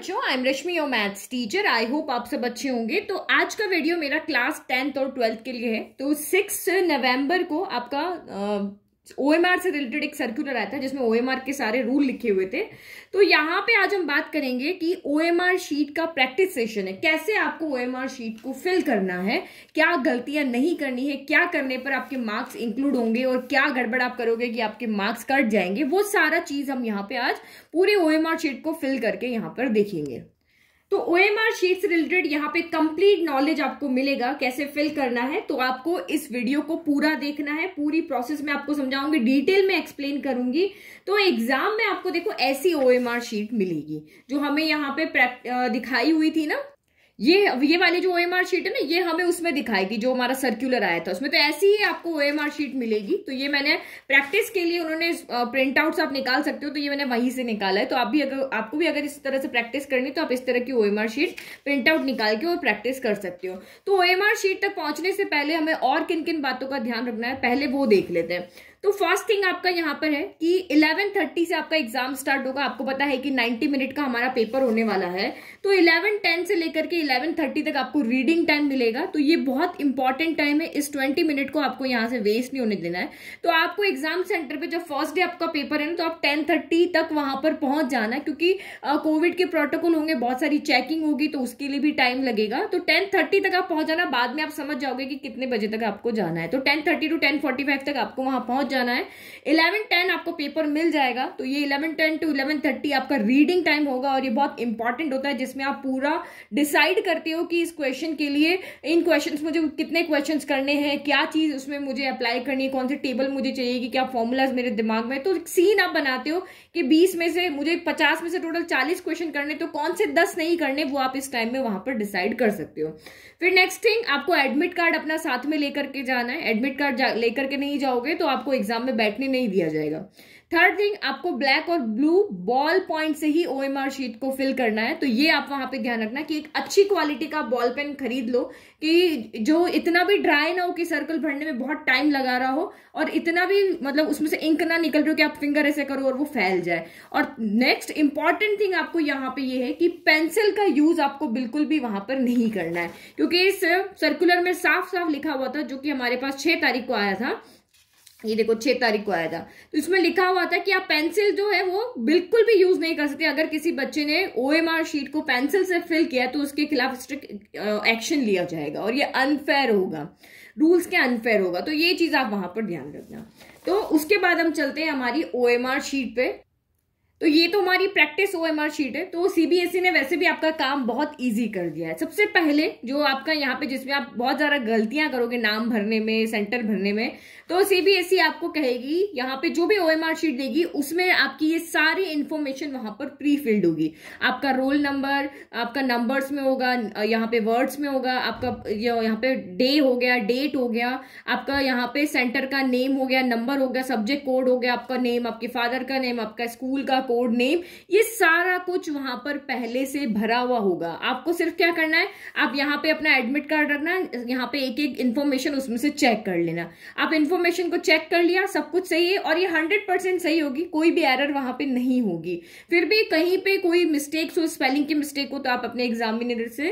बच्चों I am Rashmi your maths teacher I hope आप सब अच्छे होंगे तो आज का वीडियो मेरा क्लास टेंथ और ट्वेल्थ के लिए है तो सिक्स नवंबर को आपका ओ से रिलेटेड एक सर्कुलर आया था जिसमें ओ के सारे रूल लिखे हुए थे तो यहाँ पे आज हम बात करेंगे कि ओ शीट का प्रैक्टिस सेशन है कैसे आपको ओ शीट को फिल करना है क्या गलतियां नहीं करनी है क्या करने पर आपके मार्क्स इंक्लूड होंगे और क्या गड़बड़ आप करोगे कि आपके मार्क्स कट जाएंगे वो सारा चीज हम यहाँ पे आज पूरे ओ शीट को फिल करके यहाँ पर देखेंगे तो ओ एम आर शीट से रिलेटेड यहाँ पे कंप्लीट नॉलेज आपको मिलेगा कैसे फिल करना है तो आपको इस वीडियो को पूरा देखना है पूरी प्रोसेस में आपको समझाऊंगी डिटेल में एक्सप्लेन करूंगी तो एग्जाम में आपको देखो ऐसी ओ एम आर शीट मिलेगी जो हमें यहाँ पे दिखाई हुई थी ना ये ये वाली जो ओ शीट है ना ये हमें उसमें दिखाई थी जो हमारा सर्कुलर आया था उसमें तो ऐसी ही आपको ओ शीट मिलेगी तो ये मैंने प्रैक्टिस के लिए उन्होंने प्रिंट आउट आप निकाल सकते हो तो ये मैंने वहीं से निकाला है तो आप भी अगर आपको भी अगर इस तरह से प्रैक्टिस करनी तो आप इस तरह की ओ शीट प्रिंट आउट निकाल के और प्रैक्टिस कर सकते हो तो ओ शीट तक पहुंचने से पहले हमें और किन किन बातों का ध्यान रखना है पहले वो देख लेते हैं तो फर्स्ट थिंग आपका यहाँ पर है कि 11:30 से आपका एग्जाम स्टार्ट होगा आपको पता है कि 90 मिनट का हमारा पेपर होने वाला है तो 11:10 से लेकर के 11:30 तक आपको रीडिंग टाइम मिलेगा तो ये बहुत इंपॉर्टेंट टाइम है इस 20 मिनट को आपको यहाँ से वेस्ट नहीं होने देना है तो आपको एग्जाम सेंटर पर जब फर्स्ट डे आपका पेपर है ना तो आप टेन तक वहां पर पहुंच जाना क्योंकि कोविड के प्रोटोकॉल होंगे बहुत सारी चेकिंग होगी तो उसके लिए भी टाइम लगेगा तो टेन तक आप पहुंच जाना बाद में आप समझ जाओगे कि कितने बजे तक आपको जाना है तो टेन थर्टी टू टेन तक आपको वहां पहुंच जाना है इलेवन टेन आपको पेपर मिल जाएगा तो ये eleven ten to eleven thirty आपका रीडिंग टाइम होगा और ये बहुत इंपॉर्टेंट होता है जिसमें आप पूरा डिसाइड करते हो कि इस क्वेश्चन के लिए इन क्वेश्चन मुझे कितने क्वेश्चन करने हैं क्या चीज़ उसमें मुझे अप्लाई करनी है कौन सी टेबल मुझे चाहिए कि क्या फॉर्मूलाज मेरे दिमाग में तो सीन आप बनाते हो कि बीस में से मुझे पचास में से टोटल चालीस क्वेश्चन करने तो कौन से दस नहीं करने वो आप इस टाइम में वहां पर डिसाइड कर सकते हो फिर नेक्स्ट थिंग आपको एडमिट कार्ड अपना साथ में लेकर के जाना है एडमिट कार्ड लेकर के नहीं जाओगे तो आपको एग्जाम में बैठने नहीं दिया जाएगा थर्ड थिंग आपको ब्लैक और ब्लू बॉल पॉइंट से ही ओएमआर शीट को फिल करना है तो ये आप वहां पे ध्यान रखना कि एक अच्छी क्वालिटी का बॉल पेन खरीद लो कि जो इतना भी ड्राई ना हो कि सर्कल भरने में बहुत टाइम लगा रहा हो और इतना भी मतलब उसमें से इंक ना निकल रहे हो कि आप फिंगर ऐसे करो और वो फैल जाए और नेक्स्ट इंपॉर्टेंट थिंग आपको यहाँ पे ये है कि पेंसिल का यूज आपको बिल्कुल भी वहां पर नहीं करना है क्योंकि इस सर्कुलर में साफ साफ लिखा हुआ था जो कि हमारे पास छह तारीख को आया था ये देखो छह तारीख को आया था तो इसमें लिखा हुआ था कि आप पेंसिल जो है वो बिल्कुल भी यूज नहीं कर सकते अगर किसी बच्चे ने आर शीट को पेंसिल से फिल किया तो उसके खिलाफ स्ट्रिक्ट एक्शन लिया जाएगा और ये अनफेयर होगा रूल्स के अनफेयर होगा तो ये चीज आप वहां पर ध्यान रखना तो उसके बाद हम चलते हैं हमारी आर शीट पे तो ये तो हमारी प्रैक्टिस ओ शीट है तो सीबीएसई e ने वैसे भी आपका काम बहुत इजी कर दिया है सबसे पहले जो आपका यहाँ पे जिसमें आप बहुत ज़्यादा गलतियां करोगे नाम भरने में सेंटर भरने में तो सीबीएसई e आपको कहेगी यहाँ पे जो भी ओ शीट देगी उसमें आपकी ये सारी इन्फॉर्मेशन वहां पर प्री फिल्ड होगी आपका रोल नंबर आपका नंबर्स में होगा यहाँ पे वर्ड्स में होगा आपका यहाँ पे डे हो गया डेट हो गया आपका यहाँ पे सेंटर का नेम हो गया नंबर हो गया सब्जेक्ट कोड हो गया आपका नेम आपके फादर का नेम आपका स्कूल का कोड नेम ये सारा कुछ वहां पर पहले से भरा हुआ होगा आपको सिर्फ क्या करना है आप यहाँ पे अपना एडमिट कार्ड रखना है यहाँ पे एक एक इन्फॉर्मेशन उसमें से चेक कर लेना आप इन्फॉर्मेशन को चेक कर लिया सब कुछ सही है और ये हंड्रेड सही होगी कोई भी एरर वहां पर नहीं होगी फिर भी कहीं पर कोई मिस्टेक्स हो स्पेलिंग की मिस्टेक हो तो आप अपने एग्जामिनेटर से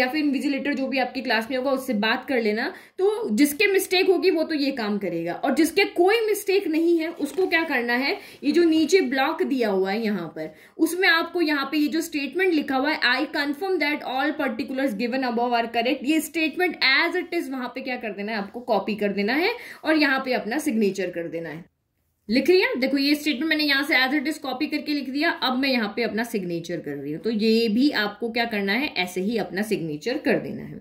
या फिर इन्विजिलेटर जो भी आपकी क्लास में होगा उससे बात कर लेना तो जिसके मिस्टेक होगी वो तो ये काम करेगा और जिसके कोई मिस्टेक नहीं है उसको क्या करना है ये जो नीचे ब्लॉक दिया दिया हुआ है यहाँ पर उसमें आपको यहाँ पे ये जो स्टेटमेंट लिखा हुआ है I confirm that all particular given above are correct ये स्टेटमेंट एज इट इज वहां पे क्या कर देना है आपको कॉपी कर देना है और यहाँ पे अपना सिग्नेचर कर देना है लिख रही है देखो ये स्टेटमेंट मैंने यहाँ से एज इट इज कॉपी करके लिख दिया अब मैं यहाँ पे अपना सिग्नेचर कर रही हूँ तो ये भी आपको क्या करना है ऐसे ही अपना सिग्नेचर कर देना है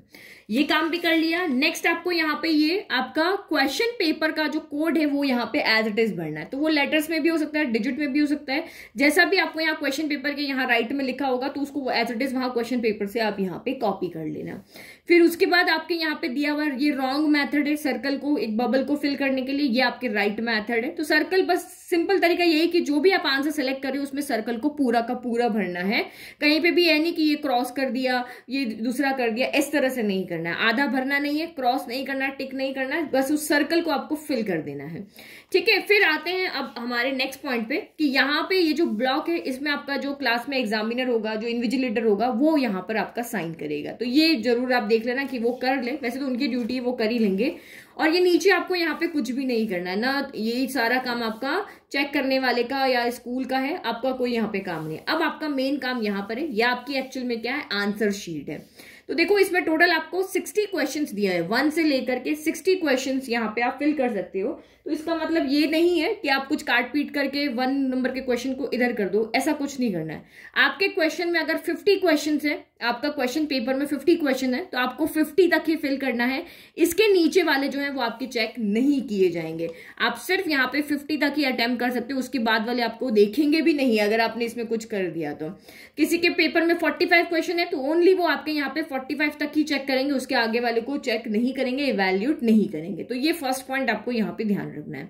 ये काम भी कर लिया नेक्स्ट आपको यहाँ पे ये आपका क्वेश्चन पेपर का जो कोड है वो यहाँ पे एज इट इज भरना है तो वो लेटर्स में भी हो सकता है डिजिट में भी हो सकता है जैसा भी आपको यहाँ क्वेश्चन पेपर के यहाँ राइट में लिखा होगा तो उसको एज इट इज वहां क्वेश्चन पेपर से आप यहाँ पे कॉपी कर लेना फिर उसके बाद आपके यहाँ पे दिया हुआ ये रॉन्ग मैथड है सर्कल को एक बबल को फिल करने के लिए ये आपके राइट मैथड है तो सर्कल बस सिंपल तरीका यही कि जो भी आप आंसर सेलेक्ट कर रहे हो उसमें सर्कल को पूरा का पूरा भरना है कहीं पे भी यह नहीं कि ये क्रॉस कर दिया ये दूसरा कर दिया इस तरह से नहीं कर करना है आधा भरना नहीं है क्रॉस नहीं करना टिक नहीं करना बस उस सर्कल को आपको फिल कर देना है ठीक है फिर आते हैं अब हमारे नेक्स्ट पॉइंट पे कि यहाँ पे ये जो ब्लॉक है इसमें आपका जो क्लास में एग्जामिनर होगा जो इन्विजिलेटर होगा वो यहाँ पर आपका साइन करेगा तो ये जरूर आप देख लेना कि वो कर ले वैसे तो उनकी ड्यूटी है वो कर ही लेंगे और ये नीचे आपको यहाँ पे कुछ भी नहीं करना है ना ये सारा काम आपका चेक करने वाले का या स्कूल का है आपका कोई यहाँ पे काम नहीं है अब आपका मेन काम यहाँ पर है या आपकी एक्चुअल में क्या है आंसर शीट है तो देखो इसमें टोटल आपको सिक्सटी क्वेश्चन दिया है वन से लेकर के सिक्सटी क्वेश्चन यहाँ पे आप फिल कर सकते हो तो इसका मतलब ये नहीं है कि आप कुछ काट पीट करके वन नंबर के क्वेश्चन को इधर कर दो ऐसा कुछ नहीं करना है आपके क्वेश्चन में अगर फिफ्टी क्वेश्चन है आपका क्वेश्चन पेपर में फिफ्टी क्वेश्चन है तो आपको फिफ्टी तक ही फिल करना है इसके नीचे वाले जो है वो आपके चेक नहीं किए जाएंगे आप सिर्फ यहाँ पे फिफ्टी तक ही अटेम्प्ट कर सकते हो उसके बाद वाले आपको देखेंगे भी नहीं अगर आपने इसमें कुछ कर दिया तो किसी के पेपर में फोर्टी फाइव क्वेश्चन है तो ओनली वो आपके यहाँ पे फोर्टी फाइव तक ही चेक करेंगे उसके आगे वाले को चेक नहीं करेंगे इवेल्यूट नहीं करेंगे तो ये फर्स्ट पॉइंट आपको यहाँ पे ध्यान रखना है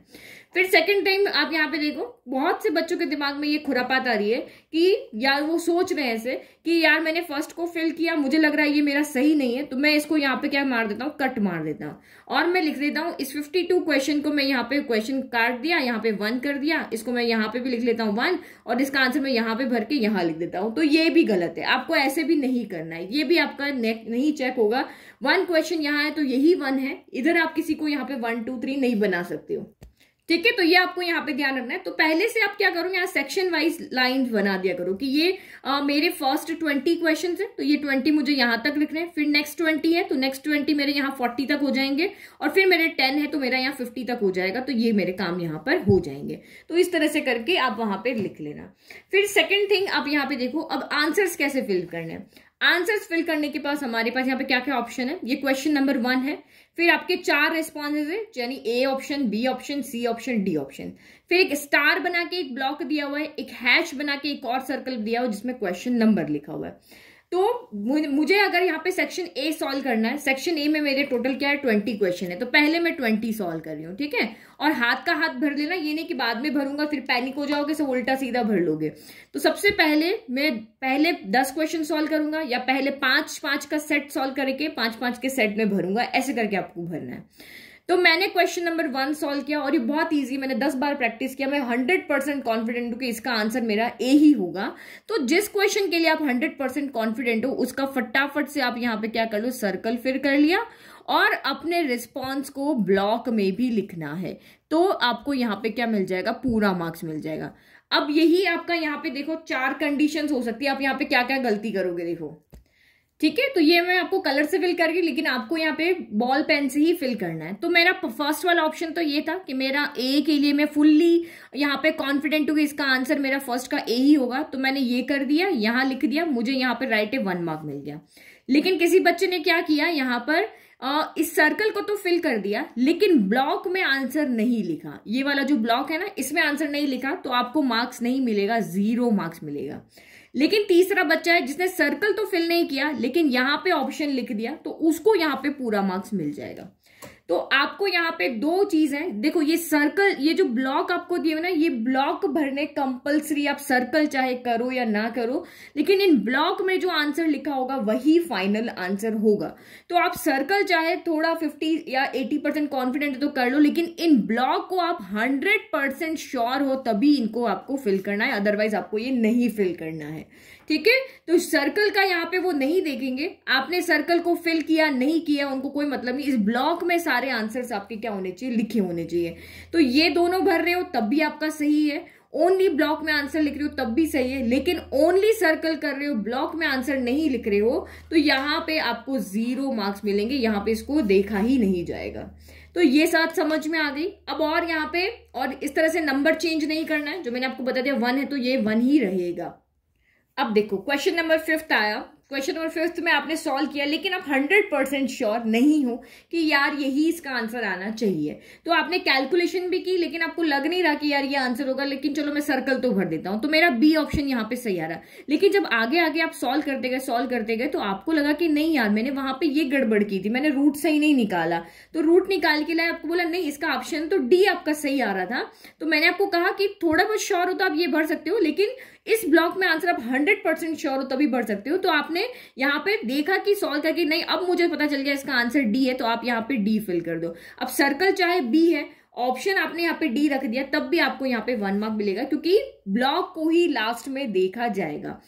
फिर सेकंड टाइम आप यहाँ पे देखो बहुत से बच्चों के दिमाग में ये खुरापात आ रही है कि यार वो सोच रहे हैं ऐसे कि यार मैंने फर्स्ट को फिल किया मुझे लग रहा है ये मेरा सही नहीं है तो मैं इसको यहाँ पे क्या मार देता हूँ कट मार देता हूँ और मैं लिख देता हूँ इस फिफ्टी टू क्वेश्चन को मैं यहाँ पे क्वेश्चन काट दिया यहाँ पे वन कर दिया इसको मैं यहाँ पे भी लिख लेता हूँ वन और इसका आंसर मैं यहाँ पे भर के यहाँ लिख देता हूँ तो ये भी गलत है आपको ऐसे भी नहीं करना है ये भी आपका नहीं चेक होगा वन क्वेश्चन यहाँ है तो यही वन है इधर आप किसी को यहाँ पे वन टू थ्री नहीं बना सकते हो ठीक है तो ये आपको यहाँ पे ध्यान रखना है तो पहले से आप क्या करो यहाँ सेक्शन वाइज लाइन बना दिया करो कि ये आ, मेरे फर्स्ट ट्वेंटी क्वेश्चन है तो ये ट्वेंटी मुझे यहाँ तक लिखने हैं फिर नेक्स्ट ट्वेंटी है तो नेक्स्ट ट्वेंटी मेरे यहाँ फोर्टी तक हो जाएंगे और फिर मेरे टेन है तो मेरा यहाँ फिफ्टी तक हो जाएगा तो ये मेरे काम यहाँ पर हो जाएंगे तो इस तरह से करके आप वहां पर लिख लेना फिर सेकेंड थिंग आप यहाँ पे देखो अब आंसर्स कैसे फिल करने हैं आंसर्स फिल करने के पास हमारे पास यहाँ पे क्या क्या ऑप्शन है ये क्वेश्चन नंबर वन है फिर आपके चार रिस्पॉन्सेज है यानी A option B option C option D option फिर एक स्टार बना के एक ब्लॉक दिया हुआ है एक हैश बना के एक और सर्कल दिया हुआ है जिसमें क्वेश्चन नंबर लिखा हुआ है तो मुझे अगर यहाँ पे सेक्शन ए सॉल्व करना है सेक्शन ए में मेरे टोटल क्या है ट्वेंटी क्वेश्चन है तो पहले मैं ट्वेंटी सॉल्व कर रही हूँ ठीक है और हाथ का हाथ भर लेना ये नहीं कि बाद में भरूंगा फिर पैनिक हो जाओगे सब उल्टा सीधा भर लोगे तो सबसे पहले मैं पहले दस क्वेश्चन सॉल्व करूंगा या पहले पांच पांच का सेट सॉल्व करके पांच पांच के सेट में भरूंगा ऐसे करके आपको भरना है तो मैंने क्वेश्चन नंबर वन सॉल्व किया और ये बहुत इजी मैंने दस बार प्रैक्टिस किया मैं हंड्रेड परसेंट कॉन्फिडेंट हूँ कि इसका आंसर मेरा ए ही होगा तो जिस क्वेश्चन के लिए आप हंड्रेड परसेंट कॉन्फिडेंट हो उसका फटाफट से आप यहाँ पे क्या कर लो सर्कल फिर कर लिया और अपने रिस्पॉन्स को ब्लॉक में भी लिखना है तो आपको यहाँ पे क्या मिल जाएगा पूरा मार्क्स मिल जाएगा अब यही आपका यहाँ पे देखो चार कंडीशन हो सकती है आप यहाँ पे क्या क्या गलती करोगे देखो ठीक है तो ये मैं आपको कलर से फिल करके लेकिन आपको यहाँ पे बॉल पेन से ही फिल करना है तो मेरा फर्स्ट वाला ऑप्शन तो ये था कि मेरा ए के लिए मैं फुल्ली यहाँ पे कॉन्फिडेंट हूँ कि इसका आंसर मेरा फर्स्ट का ए ही होगा तो मैंने ये कर दिया यहाँ लिख दिया मुझे यहाँ पर राइट ए वन मार्क मिल गया लेकिन किसी बच्चे ने क्या किया यहाँ पर आ, इस सर्कल को तो फिल कर दिया लेकिन ब्लॉक में आंसर नहीं लिखा ये वाला जो ब्लॉक है ना इसमें आंसर नहीं लिखा तो आपको मार्क्स नहीं मिलेगा जीरो मार्क्स मिलेगा लेकिन तीसरा बच्चा है जिसने सर्कल तो फिल नहीं किया लेकिन यहां पे ऑप्शन लिख दिया तो उसको यहां पे पूरा मार्क्स मिल जाएगा तो आपको यहाँ पे दो चीज है देखो ये सर्कल ये जो ब्लॉक आपको दिए हुए ना ये ब्लॉक भरने कंपल्सरी आप सर्कल चाहे करो या ना करो लेकिन इन ब्लॉक में जो आंसर लिखा होगा वही फाइनल आंसर होगा तो आप सर्कल चाहे थोड़ा 50 या 80 परसेंट कॉन्फिडेंट तो कर लो लेकिन इन ब्लॉक को आप 100 परसेंट श्योर हो तभी इनको आपको फिल करना है अदरवाइज आपको ये नहीं फिल करना है ठीक है तो सर्कल का यहाँ पे वो नहीं देखेंगे आपने सर्कल को फिल किया नहीं किया उनको कोई मतलब नहीं इस ब्लॉक में सारे आंसर्स आपके क्या होने चाहिए लिखे होने चाहिए तो ये दोनों भर रहे हो तब भी आपका सही है ओनली ब्लॉक में आंसर लिख रहे हो तब भी सही है लेकिन ओनली सर्कल कर रहे हो ब्लॉक में आंसर नहीं लिख रहे हो तो यहाँ पे आपको जीरो मार्क्स मिलेंगे यहाँ पे इसको देखा ही नहीं जाएगा तो ये साथ समझ में आ गई अब और यहाँ पे और इस तरह से नंबर चेंज नहीं करना है जो मैंने आपको बता दिया वन है तो ये वन ही रहेगा अब देखो क्वेश्चन नंबर फिफ्थ आया क्वेश्चन नंबर फिफ्थ में आपने सॉल्व किया लेकिन आप हंड्रेड परसेंट श्योर नहीं हो कि यार यही इसका आंसर आना चाहिए तो आपने कैलकुलेशन भी की लेकिन आपको लग नहीं रहा कि यार ये आंसर होगा लेकिन चलो मैं सर्कल तो भर देता हूं तो मेरा बी ऑप्शन यहाँ पे सही आ रहा लेकिन जब आगे आगे आप सॉल्व करते गए सॉल्व करते गए तो आपको लगा कि नहीं यार मैंने वहां पर ये गड़बड़ की थी मैंने रूट सही नहीं निकाला तो रूट निकाल के लाए आपको बोला नहीं इसका ऑप्शन तो डी आपका सही आ रहा था तो मैंने आपको कहा कि थोड़ा बहुत श्योर हो तो आप ये भर सकते हो लेकिन इस ब्लॉक में आंसर आप हंड्रेड परसेंट श्योर हो तभी भर सकते हो तो आपने यहाँ पे देखा कि सॉल्व करके नहीं अब मुझे पता चल गया इसका आंसर डी है तो आप यहाँ पे डी फिल कर दो अब सर्कल चाहे बी है ऑप्शन आपने यहाँ पे डी रख दिया तब भी आपको यहाँ पे वन मार्क मिलेगा क्योंकि ब्लॉक को ही लास्ट में देखा जाएगा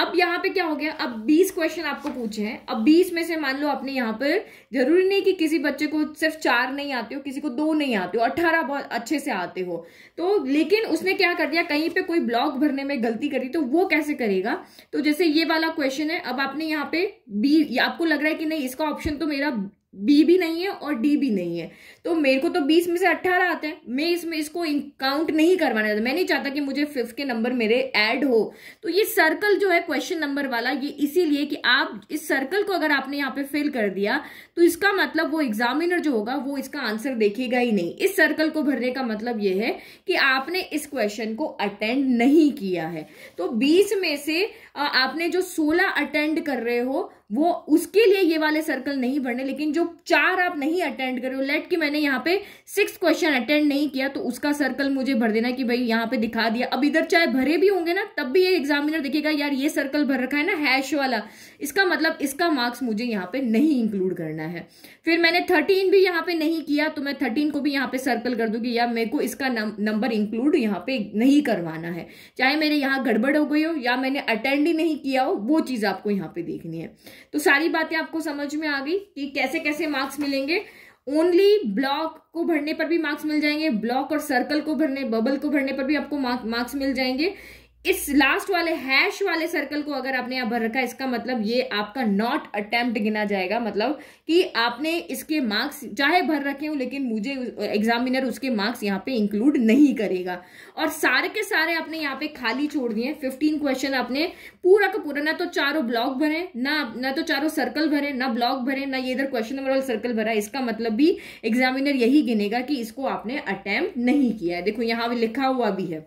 अब यहाँ पे क्या हो गया अब 20 क्वेश्चन आपको पूछे हैं अब 20 में से मान लो आपने यहाँ पर जरूरी नहीं कि किसी बच्चे को सिर्फ चार नहीं आते हो किसी को दो नहीं आते हो अट्ठारह बहुत अच्छे से आते हो तो लेकिन उसने क्या कर दिया कहीं पे कोई ब्लॉक भरने में गलती करी तो वो कैसे करेगा तो जैसे ये वाला क्वेश्चन है अब आपने यहाँ पे बी आपको लग रहा है कि नहीं इसका ऑप्शन तो मेरा बी भी नहीं है और डी भी नहीं है तो मेरे को तो बीस में से अट्ठारह आते हैं मैं इसमें इसको काउंट नहीं करवाना चाहता मैं नहीं चाहता कि मुझे फिफ्थ के नंबर मेरे ऐड हो तो ये सर्कल जो है क्वेश्चन नंबर वाला ये इसीलिए कि आप इस सर्कल को अगर आपने यहाँ पे फिल कर दिया तो इसका मतलब वो एग्जामिनर जो होगा वो इसका आंसर देखेगा ही नहीं इस सर्कल को भरने का मतलब ये है कि आपने इस क्वेश्चन को अटेंड नहीं किया है तो बीस में से आपने जो सोलह अटेंड कर रहे हो वो उसके लिए ये वाले सर्कल नहीं भरने लेकिन जो चार आप नहीं अटेंड करो लेट कि मैंने यहाँ पे सिक्स क्वेश्चन अटेंड नहीं किया तो उसका सर्कल मुझे भर देना कि भाई यहाँ पे दिखा दिया अब इधर चाहे भरे भी होंगे ना तब भी ये एग्जामिनर देखेगा यार ये सर्कल भर रखा है ना हैश वाला इसका मतलब इसका मार्क्स मुझे यहाँ पे नहीं इंक्लूड करना है फिर मैंने थर्टीन भी यहाँ पे नहीं किया तो मैं थर्टीन को भी यहाँ पे सर्कल कर दूंगी या मेरे को इसका नंबर इंक्लूड यहाँ पे नहीं करवाना है चाहे मेरे यहाँ गड़बड़ हो गई हो या मैंने अटेंड ही नहीं किया हो वो चीज़ आपको यहाँ पे देखनी है तो सारी बातें आपको समझ में आ गई कि कैसे कैसे मार्क्स मिलेंगे ओनली ब्लॉक को भरने पर भी मार्क्स मिल जाएंगे ब्लॉक और सर्कल को भरने बबल को भरने पर भी आपको मार्क्स मिल जाएंगे इस लास्ट वाले हैश वाले सर्कल को अगर आपने यहां भर रखा इसका मतलब ये आपका नॉट अटेम्प्ट गिना जाएगा मतलब कि आपने इसके मार्क्स चाहे भर रखे हो लेकिन मुझे एग्जामिनर उसके मार्क्स यहाँ पे इंक्लूड नहीं करेगा और सारे के सारे आपने यहाँ पे खाली छोड़ दिए फिफ्टीन क्वेश्चन आपने पूरा का पूरा ना तो चारों ब्लॉक भरे ना ना तो चारों सर्कल भरे ना ब्लॉक भरे ना ये इधर क्वेश्चन नंबर वाला सर्कल भरा इसका मतलब भी एग्जामिनर यही गिनेगा कि इसको आपने अटैम्प्ट नहीं किया है देखो यहां लिखा हुआ भी है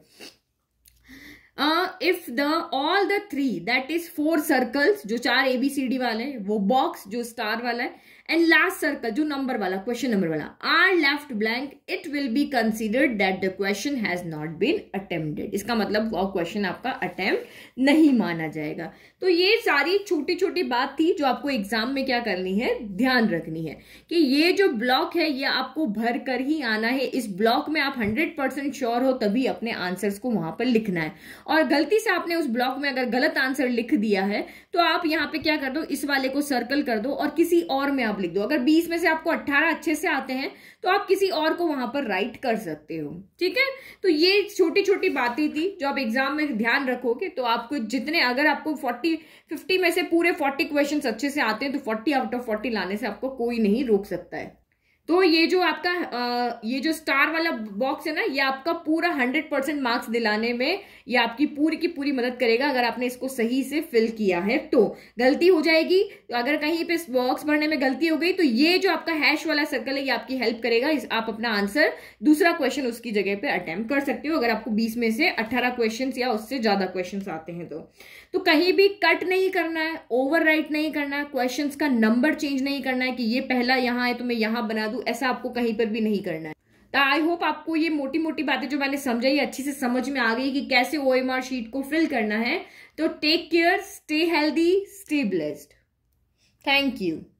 if the all the three that is four circles जो चार एबीसीडी वाले हैं वो बॉक्स जो स्टार वाला है एंड लास्ट सर्कल जो नंबर वाला क्वेश्चन नंबर वाला are left blank it will be considered that the question has not been attempted इसका मतलब वो क्वेश्चन आपका अटेम्प्ट नहीं माना जाएगा तो ये सारी छोटी छोटी बात थी जो आपको एग्जाम में क्या करनी है ध्यान रखनी है कि ये जो ब्लॉक है ये आपको भर कर ही आना है इस ब्लॉक में आप हंड्रेड परसेंट श्योर हो तभी अपने आंसर्स को वहां पर लिखना है और गलती से आपने उस ब्लॉक में अगर गलत आंसर लिख दिया है तो आप यहाँ पे क्या कर दो इस वाले को सर्कल कर दो और किसी और में आप लिख दो अगर बीस में से आपको अट्ठारह अच्छे से आते हैं तो आप किसी और को वहां पर राइट कर सकते हो ठीक है तो ये छोटी छोटी बातें थी जो आप एग्जाम में ध्यान रखोगे तो आपको जितने अगर आपको फोर्टी फिफ्टी में से पूरे फोर्टी क्वेश्चन अच्छे से आते हैं तो फोर्टी आउट ऑफ फोर्टी लाने से आपको कोई नहीं रोक सकता है तो ये जो आपका ये जो स्टार वाला बॉक्स है ना ये आपका पूरा हंड्रेड परसेंट मार्क्स दिलाने में ये आपकी पूरी की पूरी मदद करेगा अगर आपने इसको सही से फिल किया है तो गलती हो जाएगी तो अगर कहीं पे बॉक्स भरने में गलती हो गई तो ये जो आपका हैश वाला सर्कल है ये आपकी हेल्प करेगा इस आप अपना आंसर दूसरा क्वेश्चन उसकी जगह पर अटैम्प्ट कर सकते हो अगर आपको बीस में से अट्ठारह क्वेश्चन या उससे ज्यादा क्वेश्चन आते हैं तो तो कहीं भी कट नहीं करना है ओवर नहीं करना है क्वेश्चन का नंबर चेंज नहीं करना है कि ये पहला यहाँ है तो मैं यहाँ बना दूं ऐसा आपको कहीं पर भी नहीं करना है तो आई होप आपको ये मोटी मोटी बातें जो मैंने समझाई अच्छी से समझ में आ गई कि कैसे ओ शीट को फिल करना है तो take care stay healthy stay blessed thank you